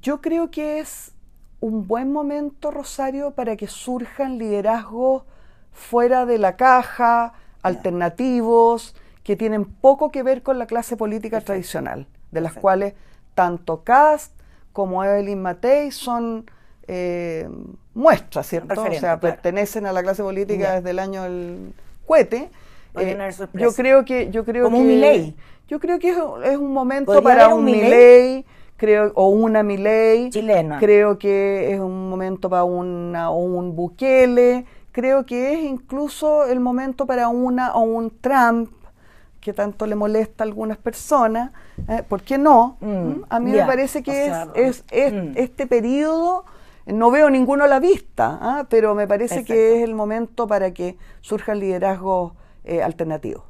yo creo que es un buen momento, Rosario, para que surjan liderazgos fuera de la caja, alternativos, que tienen poco que ver con la clase política tradicional, de las cuales tanto Cast como Evelyn Matei son eh, muestras, ¿cierto? O sea, pertenecen a la clase política desde el año del cohete. Eh, yo creo que yo creo que, un Yo creo que es, es un momento para un Miley creo, o una Miley, Creo que es un momento para una, o un Bukele. Creo que es incluso el momento para una o un Trump que tanto le molesta a algunas personas, eh, ¿por qué no? Mm, ¿Mm? a mí me parece que es, mm, este periodo, no veo ninguno a la vista, ¿ah? pero me parece que es el momento para que surjan liderazgos eh, alternativos.